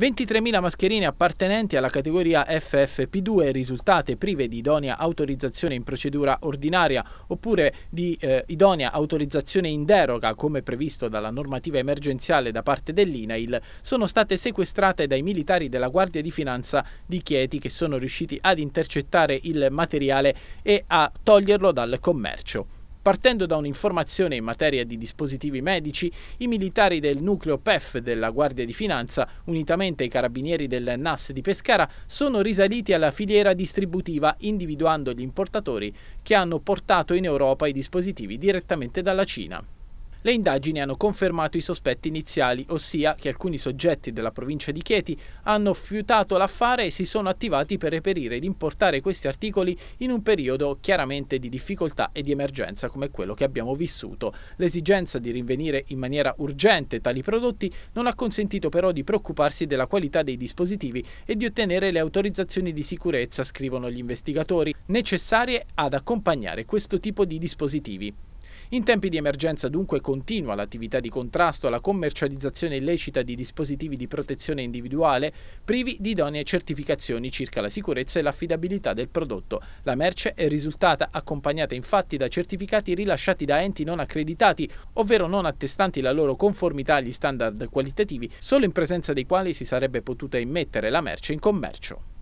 23.000 mascherine appartenenti alla categoria FFP2 risultate prive di idonea autorizzazione in procedura ordinaria oppure di eh, idonea autorizzazione in deroga come previsto dalla normativa emergenziale da parte dell'INAIL sono state sequestrate dai militari della Guardia di Finanza di Chieti che sono riusciti ad intercettare il materiale e a toglierlo dal commercio. Partendo da un'informazione in materia di dispositivi medici, i militari del nucleo PEF della Guardia di Finanza, unitamente ai carabinieri del NAS di Pescara, sono risaliti alla filiera distributiva individuando gli importatori che hanno portato in Europa i dispositivi direttamente dalla Cina. Le indagini hanno confermato i sospetti iniziali, ossia che alcuni soggetti della provincia di Chieti hanno fiutato l'affare e si sono attivati per reperire ed importare questi articoli in un periodo chiaramente di difficoltà e di emergenza come quello che abbiamo vissuto. L'esigenza di rinvenire in maniera urgente tali prodotti non ha consentito però di preoccuparsi della qualità dei dispositivi e di ottenere le autorizzazioni di sicurezza, scrivono gli investigatori, necessarie ad accompagnare questo tipo di dispositivi. In tempi di emergenza dunque continua l'attività di contrasto alla commercializzazione illecita di dispositivi di protezione individuale privi di idonee certificazioni circa la sicurezza e l'affidabilità del prodotto. La merce è risultata accompagnata infatti da certificati rilasciati da enti non accreditati, ovvero non attestanti la loro conformità agli standard qualitativi, solo in presenza dei quali si sarebbe potuta immettere la merce in commercio.